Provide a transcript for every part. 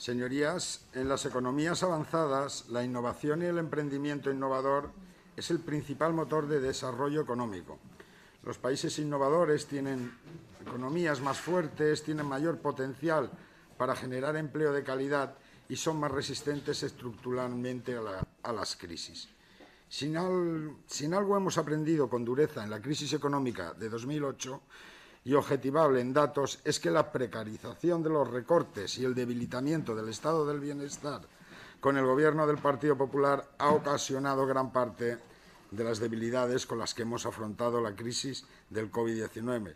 Señorías, en las economías avanzadas, la innovación y el emprendimiento innovador es el principal motor de desarrollo económico. Los países innovadores tienen economías más fuertes, tienen mayor potencial para generar empleo de calidad y son más resistentes estructuralmente a, las crisis. Sin, sin algo hemos aprendido con dureza en la crisis económica de 2008 y objetivable en datos es que la precarización de los recortes y el debilitamiento del estado del bienestar con el gobierno del Partido Popular ha ocasionado gran parte de las debilidades con las que hemos afrontado la crisis del COVID-19.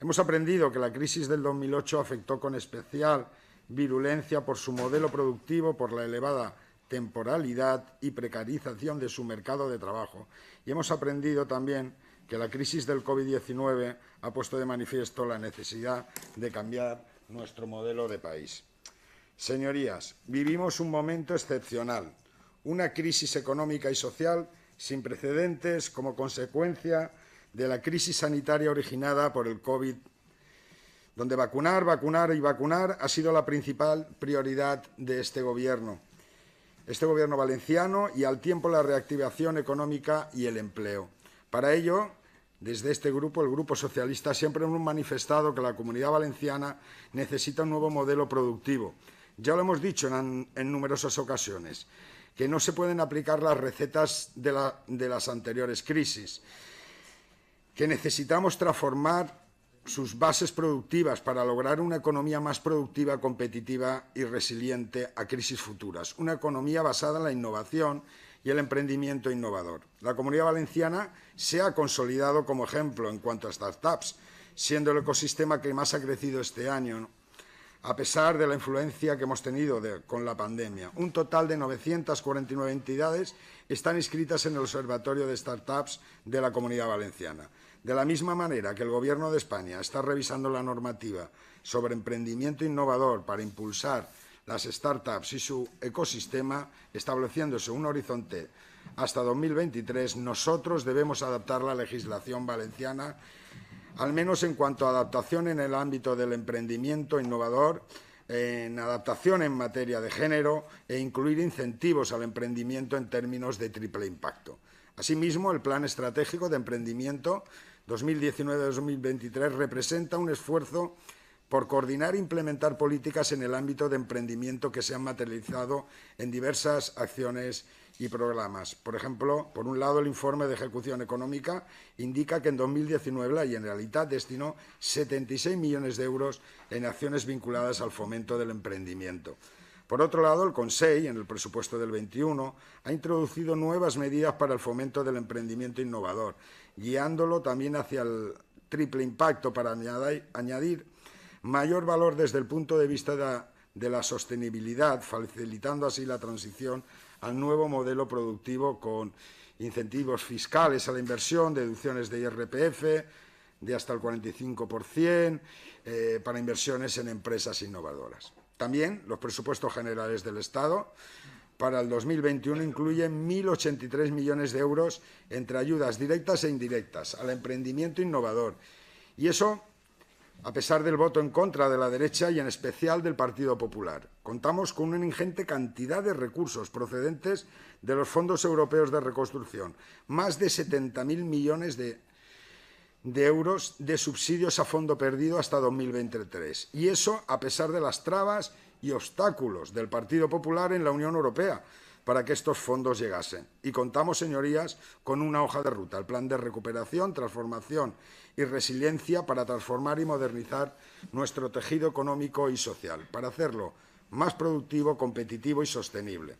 Hemos aprendido que la crisis del 2008 afectó con especial virulencia por su modelo productivo, por la elevada temporalidad y precarización de su mercado de trabajo. Y hemos aprendido también que la crisis del COVID-19 ha puesto de manifiesto la necesidad de cambiar nuestro modelo de país. Señorías, vivimos un momento excepcional, una crisis económica y social sin precedentes como consecuencia de la crisis sanitaria originada por el COVID, donde vacunar, vacunar y vacunar ha sido la principal prioridad de este Gobierno, este Gobierno valenciano y al tiempo la reactivación económica y el empleo. Para ello, desde este grupo, el Grupo Socialista, siempre hemos manifestado que la comunidad valenciana necesita un nuevo modelo productivo. Ya lo hemos dicho en, numerosas ocasiones, que no se pueden aplicar las recetas de las anteriores crisis, que necesitamos transformar sus bases productivas para lograr una economía más productiva, competitiva y resiliente a crisis futuras. Una economía basada en la innovación y el emprendimiento innovador. La comunidad valenciana se ha consolidado como ejemplo en cuanto a startups, siendo el ecosistema que más ha crecido este año, a pesar de la influencia que hemos tenido con la pandemia. Un total de 949 entidades están inscritas en el Observatorio de Startups de la Comunidad Valenciana. De la misma manera que el Gobierno de España está revisando la normativa sobre emprendimiento innovador para impulsar las startups y su ecosistema, estableciéndose un horizonte hasta 2023, nosotros debemos adaptar la legislación valenciana, al menos en cuanto a adaptación en el ámbito del emprendimiento innovador, en adaptación en materia de género e incluir incentivos al emprendimiento en términos de triple impacto. Asimismo, el Plan Estratégico de Emprendimiento 2019-2023 representa un esfuerzo por coordinar e implementar políticas en el ámbito de emprendimiento que se han materializado en diversas acciones y programas. Por ejemplo, por un lado, el informe de ejecución económica indica que en 2019 la Generalitat destinó 76 millones de euros en acciones vinculadas al fomento del emprendimiento. Por otro lado, el Consejo, en el presupuesto del 21, ha introducido nuevas medidas para el fomento del emprendimiento innovador, guiándolo también hacia el triple impacto para añadir mayor valor desde el punto de vista de la, sostenibilidad, facilitando así la transición al nuevo modelo productivo con incentivos fiscales a la inversión, deducciones de IRPF de hasta el 45% eh, para inversiones en empresas innovadoras. También los presupuestos generales del Estado para el 2021 incluyen 1.083 millones de euros entre ayudas directas e indirectas al emprendimiento innovador. Y eso a pesar del voto en contra de la derecha y en especial del Partido Popular. Contamos con una ingente cantidad de recursos procedentes de los fondos europeos de reconstrucción, más de 70.000 millones de, euros de subsidios a fondo perdido hasta 2023. Y eso a pesar de las trabas y obstáculos del Partido Popular en la Unión Europea, para que estos fondos llegasen. Y contamos, señorías, con una hoja de ruta, el plan de recuperación, transformación y resiliencia para transformar y modernizar nuestro tejido económico y social, para hacerlo más productivo, competitivo y sostenible,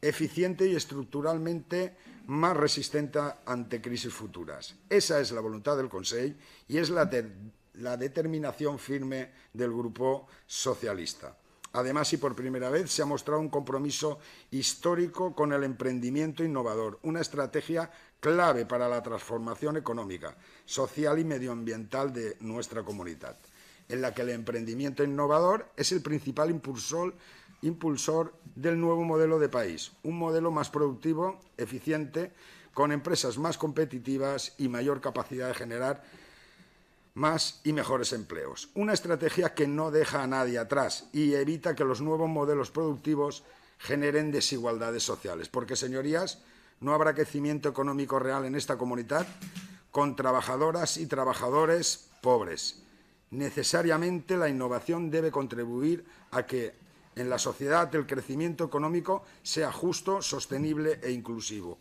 eficiente y estructuralmente más resistente ante crisis futuras. Esa es la voluntad del Consejo y es la, determinación firme del Grupo Socialista. Además, y por primera vez, se ha mostrado un compromiso histórico con el emprendimiento innovador, una estrategia clave para la transformación económica, social y medioambiental de nuestra comunidad, en la que el emprendimiento innovador es el principal impulsor, del nuevo modelo de país, un modelo más productivo, eficiente, con empresas más competitivas y mayor capacidad de generar más y mejores empleos. Una estrategia que no deja a nadie atrás y evita que los nuevos modelos productivos generen desigualdades sociales. Porque, señorías, no habrá crecimiento económico real en esta comunidad con trabajadoras y trabajadores pobres. Necesariamente la innovación debe contribuir a que en la sociedad el crecimiento económico sea justo, sostenible e inclusivo.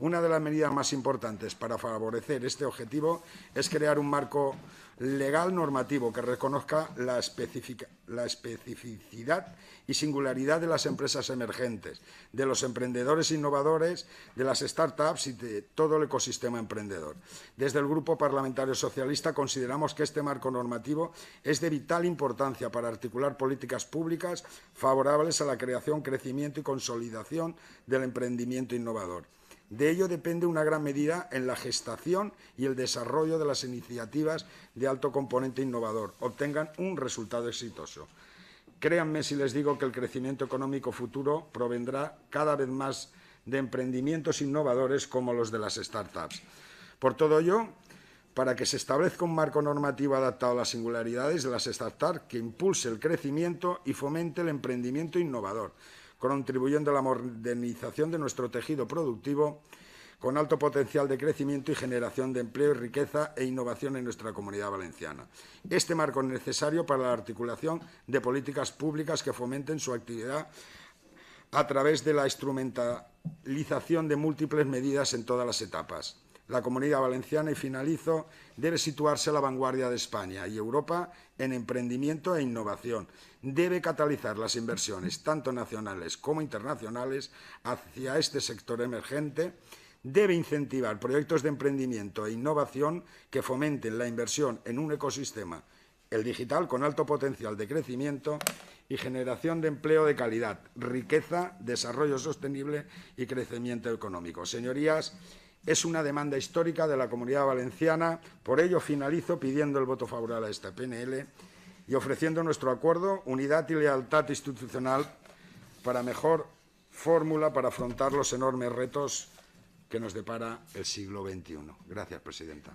Una de las medidas más importantes para favorecer este objetivo es crear un marco legal normativo que reconozca la, especificidad y singularidad de las empresas emergentes, de los emprendedores innovadores, de las startups y de todo el ecosistema emprendedor. Desde el Grupo Parlamentario Socialista consideramos que este marco normativo es de vital importancia para articular políticas públicas favorables a la creación, crecimiento y consolidación del emprendimiento innovador. De ello depende una gran medida en la gestación y el desarrollo de las iniciativas de alto componente innovador, obtengan un resultado exitoso. Créanme si les digo que el crecimiento económico futuro provendrá cada vez más de emprendimientos innovadores como los de las startups. Por todo ello, para que se establezca un marco normativo adaptado a las singularidades de las startups que impulse el crecimiento y fomente el emprendimiento innovador, contribuyendo a la modernización de nuestro tejido productivo con alto potencial de crecimiento y generación de empleo riqueza e innovación en nuestra comunidad valenciana. Este marco es necesario para la articulación de políticas públicas que fomenten su actividad a través de la instrumentalización de múltiples medidas en todas las etapas la comunidad valenciana, y finalizo, debe situarse a la vanguardia de España y Europa en emprendimiento e innovación. Debe catalizar las inversiones, tanto nacionales como internacionales, hacia este sector emergente. Debe incentivar proyectos de emprendimiento e innovación que fomenten la inversión en un ecosistema, el digital, con alto potencial de crecimiento y generación de empleo de calidad, riqueza, desarrollo sostenible y crecimiento económico. Señorías, es una demanda histórica de la Comunidad Valenciana, por ello finalizo pidiendo el voto favorable a esta PNL y ofreciendo nuestro acuerdo, unidad y lealtad institucional para mejor fórmula para afrontar los enormes retos que nos depara el siglo XXI. Gracias, presidenta.